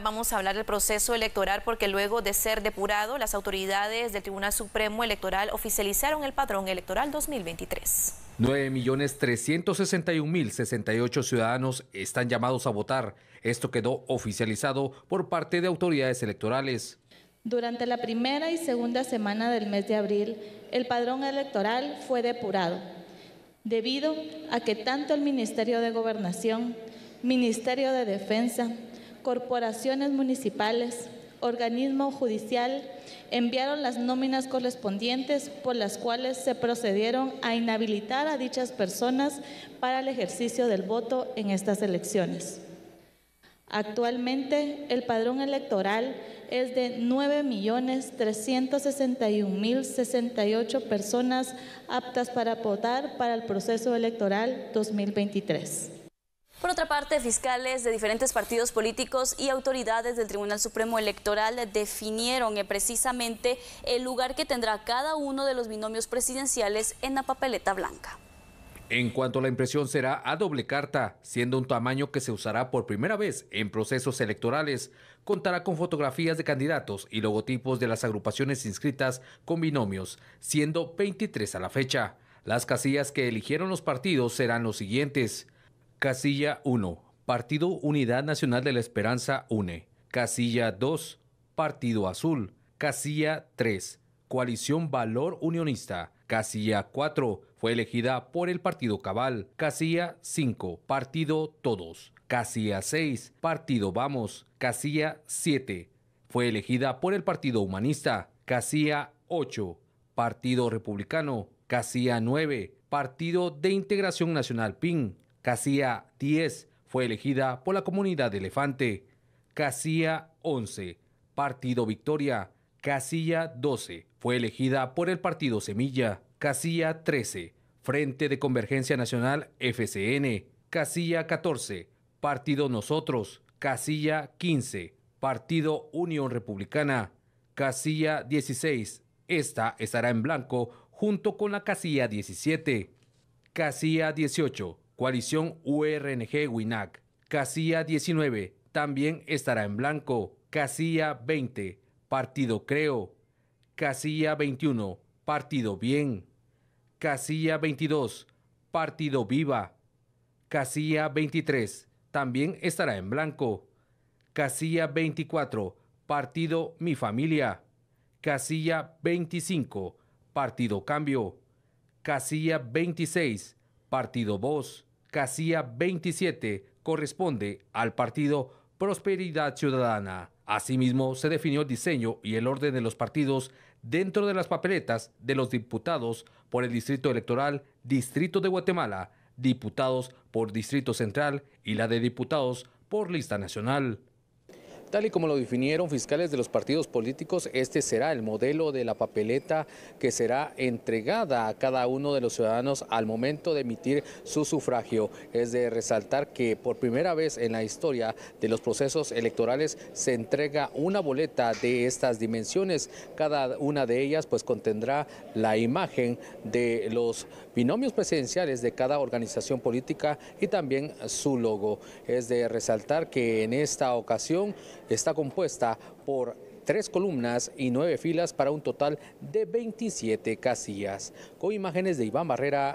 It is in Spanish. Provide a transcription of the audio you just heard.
vamos a hablar del proceso electoral porque luego de ser depurado, las autoridades del Tribunal Supremo Electoral oficializaron el padrón electoral 2023. 9.361.068 ciudadanos están llamados a votar. Esto quedó oficializado por parte de autoridades electorales. Durante la primera y segunda semana del mes de abril, el padrón electoral fue depurado, debido a que tanto el Ministerio de Gobernación, Ministerio de Defensa, corporaciones municipales, organismo judicial, enviaron las nóminas correspondientes por las cuales se procedieron a inhabilitar a dichas personas para el ejercicio del voto en estas elecciones. Actualmente, el padrón electoral es de 9.361.068 personas aptas para votar para el proceso electoral 2023. Por otra parte, fiscales de diferentes partidos políticos y autoridades del Tribunal Supremo Electoral definieron eh, precisamente el lugar que tendrá cada uno de los binomios presidenciales en la papeleta blanca. En cuanto a la impresión será a doble carta, siendo un tamaño que se usará por primera vez en procesos electorales, contará con fotografías de candidatos y logotipos de las agrupaciones inscritas con binomios, siendo 23 a la fecha. Las casillas que eligieron los partidos serán los siguientes. Casilla 1. Partido Unidad Nacional de la Esperanza UNE. Casilla 2. Partido Azul. Casilla 3. Coalición Valor Unionista. Casilla 4. Fue elegida por el Partido Cabal. Casilla 5. Partido Todos. Casilla 6. Partido Vamos. Casilla 7. Fue elegida por el Partido Humanista. Casilla 8. Partido Republicano. Casilla 9. Partido de Integración Nacional PIN. Casilla 10 fue elegida por la comunidad Elefante. Casilla 11, Partido Victoria. Casilla 12 fue elegida por el Partido Semilla. Casilla 13, Frente de Convergencia Nacional FCN. Casilla 14, Partido Nosotros. Casilla 15, Partido Unión Republicana. Casilla 16, esta estará en blanco junto con la casilla 17. Casilla 18, Coalición URNG WINAC. Casilla 19 también estará en blanco. Casilla 20 Partido Creo. Casilla 21 Partido Bien. Casilla 22 Partido Viva. Casilla 23 también estará en blanco. Casilla 24 Partido Mi Familia. Casilla 25 Partido Cambio. Casilla 26 Partido Voz, Casilla 27 corresponde al Partido Prosperidad Ciudadana. Asimismo, se definió el diseño y el orden de los partidos dentro de las papeletas de los diputados por el Distrito Electoral, Distrito de Guatemala, diputados por Distrito Central y la de diputados por lista nacional. Tal y como lo definieron fiscales de los partidos políticos, este será el modelo de la papeleta que será entregada a cada uno de los ciudadanos al momento de emitir su sufragio. Es de resaltar que por primera vez en la historia de los procesos electorales se entrega una boleta de estas dimensiones. Cada una de ellas pues contendrá la imagen de los binomios presidenciales de cada organización política y también su logo. Es de resaltar que en esta ocasión está compuesta por tres columnas y nueve filas para un total de 27 casillas. Con imágenes de Iván Barrera,